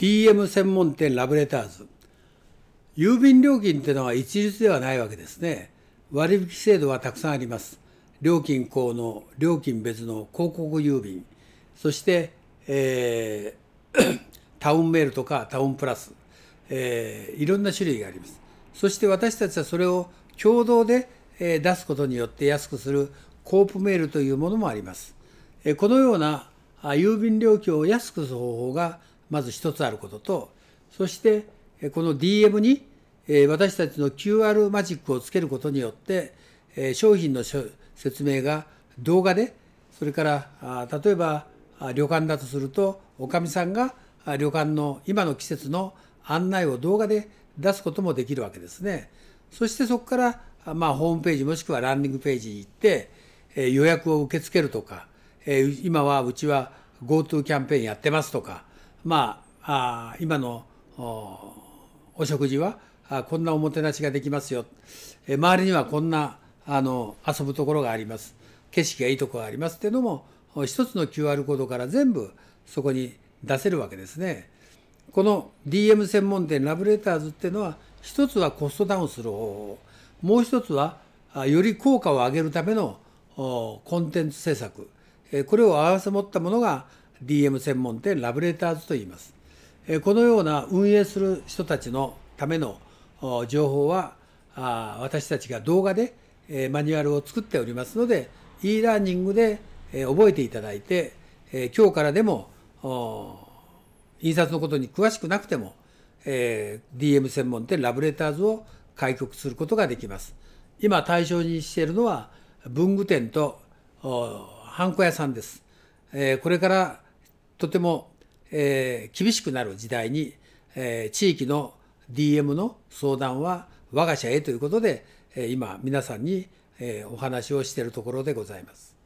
DM 専門店ラブレターズ。郵便料金ってのは一律ではないわけですね。割引制度はたくさんあります。料金高の、料金別の広告郵便、そして、えー、タウンメールとかタウンプラス、えー、いろんな種類があります。そして私たちはそれを共同で出すことによって安くするコープメールというものもあります。このような郵便料金を安くする方法がまず一つあることと、そしてこの DM に私たちの QR マジックをつけることによって、商品の説明が動画で、それから例えば旅館だとすると、おかみさんが旅館の今の季節の案内を動画で出すこともできるわけですね。そしてそこから、まあ、ホームページもしくはランディングページに行って、え予約を受け付けるとか、え今はうちは GoTo キャンペーンやってますとか、まあ、あ今のお食事はこんなおもてなしができますよ、え周りにはこんなあの遊ぶところがあります景色がいいところがありますっていうのも一つの QR コードから全部そこに出せるわけですね。この DM 専門店ラブレターズっていうのは一つはコストダウンする方法もう一つはより効果を上げるためのコンテンツ制作これを併せ持ったものが DM 専門店ラブレターズと言います。このような運営する人たちのための情報は私たちが動画でマニュアルを作っておりますので e ラーニングで覚えていただいて今日からでも印刷のことに詳しくなくても DM 専門店ラブレターズを開局することができます。今対象にしているのは文具店とハンコ屋さんです。これからとても、えー、厳しくなる時代に、えー、地域の DM の相談は我が社へということで、えー、今皆さんに、えー、お話をしているところでございます。